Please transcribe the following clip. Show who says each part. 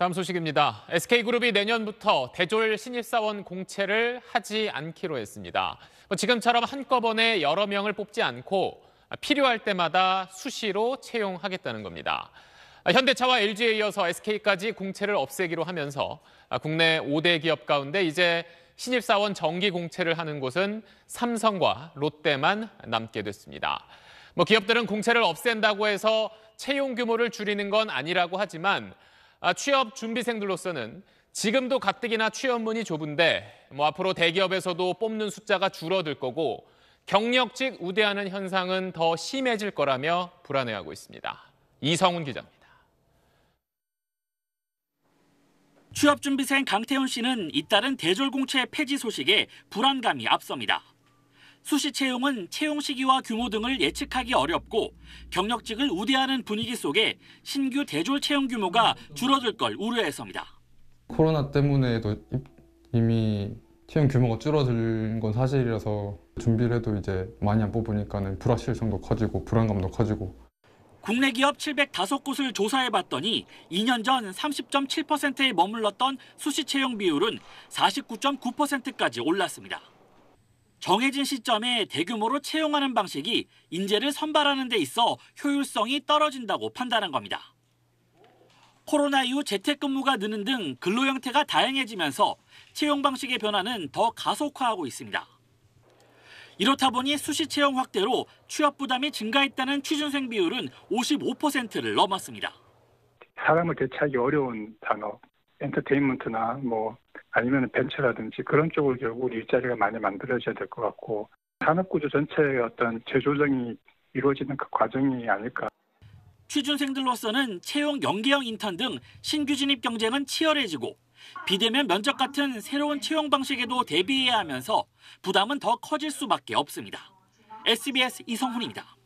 Speaker 1: 다음 소식입니다. SK그룹이 내년부터 대졸 신입사원 공채를 하지 않기로 했습니다. 뭐 지금처럼 한꺼번에 여러 명을 뽑지 않고 필요할 때마다 수시로 채용하겠다는 겁니다. 현대차와 LG에 이어서 SK까지 공채를 없애기로 하면서 국내 5대 기업 가운데 이제 신입사원 정기 공채를 하는 곳은 삼성과 롯데만 남게 됐습니다. 뭐 기업들은 공채를 없앤다고 해서 채용 규모를 줄이는 건 아니라고 하지만 아, 취업 준비생들로서는 지금도 가뜩이나 취업문이 좁은데 뭐 앞으로 대기업에서도 뽑는 숫자가 줄어들 거고 경력직 우대하는 현상은 더 심해질 거라며 불안해하고 있습니다. 이성훈 기자입니다. 취업준비생 강태훈 씨는 잇따른 대졸공채 폐지
Speaker 2: 소식에 불안감이 앞섭니다. 수시 채용은 채용 시기와 규모 등을 예측하기 어렵고 경력직을 우대하는 분위기 속에 신규 대졸 채용 규모가 줄어들 걸우려했서니다
Speaker 1: 코로나 때문에도 이미 채용 규모가 줄어든 건 사실이라서 준비를 해도 이제 많이 안 뽑으니까는 불확실성도 커지고 불안감도 커지고
Speaker 2: 국내 기업 705곳을 조사해봤더니 2년 전 30.7%에 머물렀던 수시 채용 비율은 49.9%까지 올랐습니다. 정해진 시점에 대규모로 채용하는 방식이 인재를 선발하는 데 있어 효율성이 떨어진다고 판단한 겁니다. 코로나 이후 재택근무가 느는 등 근로 형태가 다양해지면서 채용 방식의 변화는 더 가속화하고 있습니다. 이렇다 보니 수시 채용 확대로 취업 부담이 증가했다는 취준생 비율은 55%를 넘었습니다. 사람을 대체하기 어려운 단어, 엔터테인먼트나 뭐 아니면 벤처라든지 그런 쪽을 결국 일자리가 많이 만들어져야 될 것 같고 산업구조 전체의 어떤 재조정이 이루어지는 그 과정이 아닐까. 취준생들로서는 채용 연계형 인턴 등 신규 진입 경쟁은 치열해지고 비대면 면접 같은 새로운 채용 방식에도 대비해야 하면서 부담은 더 커질 수밖에 없습니다. SBS 이성훈입니다.